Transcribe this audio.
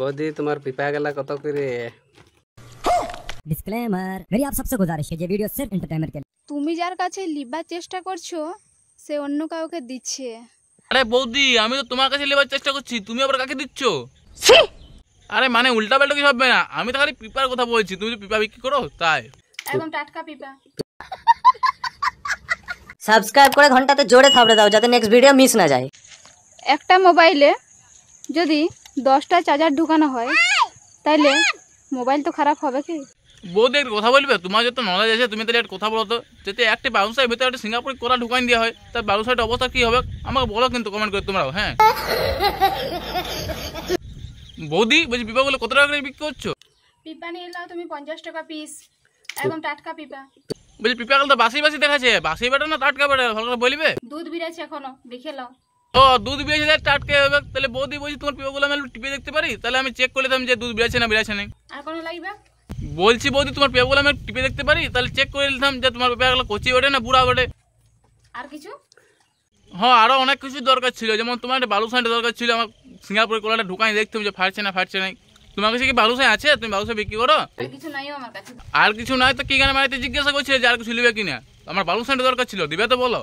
বৌদি তোমার পিপা গেলা কত করে ডিসক্লেমার মেরি আপ সবসে গুজারিশ है ये वीडियो सिर्फ एंटरटेनमेंट के তুমি যার কাছে লিবার চেষ্টা করছো সে অন্য কাউকে দিচ্ছে আরে বৌদি আমি তো তোমার কাছে লিবার চেষ্টা করছি তুমি আবার কাকে দিচ্ছ আরে মানে উল্টা পাল্টা কিছু হবে না আমি তো খালি পিপার কথা বলছি তুমি তো পিপা বিক্রি করো তাই একদম টাটকা পিপা সাবস্ক্রাইব করে ঘন্টাতে জোরে থাপড়ে দাও যাতে নেক্সট ভিডিও মিস না যায় একটা মোবাইলে যদি দশটা চার্জার ঢুকানো হয় তাইলে মোবাইল তো খারাপ হবে কি বৌদি কথা বলবে তোমার যত নলেজ আছে তুমি তাহলে একটা কথা বলো তো যদি একটা বাউন্সার ভিতরে একটা সিঙ্গাপুরের কোলা ঢুকাই দেওয়া হয় তার বাউন্সারের অবস্থা কি হবে আমাকে বলো কিন্তু কমেন্ট করে তোমরাও হ্যাঁ বৌদি বলছি পিপা বলে কত টাকা করে বিক্রি করছো পিপা নিয়ে এলাও তুমি পঞ্চাশ টাকা পিস একদম টাটকা পিপা বলছি পিপা কাল তো বাসি বাসি দেখাচ্ছে বাসি বেটা না টাটকা বেটা ভালো করে বলবে দুধ বিরাচ্ছে এখনো দেখে লাও ও দুধ বিরাচ্ছে টাটকা হবে বৌদি বলছি তোমার পিপা বলে আমি টিপে দেখতে পারি তাহলে আমি চেক করে দিতাম যে দুধ বেড়েছে না বেড়েছে না আর কোনো লাগবে বলছি বৌদি তোমার পিপা বলে আমি টিপে দেখতে পারি তাহলে চেক করে দিতাম যে তোমার পিপা পেপাগুলো কচি ওঠে না বুড়া ওঠে আর কিছু হ্যাঁ আরো অনেক কিছু দরকার ছিল যেমন তোমার একটা বালু সাইনটা দরকার ছিল আমার সিঙ্গাপুরের কোলাটা ঢুকাই দেখতাম যে ফাটছে না ফাটছে না তোমার কাছে কি বালু সাই আছে তুমি বালু সাই বিক্রি করো আর কিছু নাই তো কি গানে মারিতে জিজ্ঞাসা করছিলে যে আর কিছু লিবে কিনা আমার বালু বালুসাইনটা দরকার ছিল দিবে তো বলো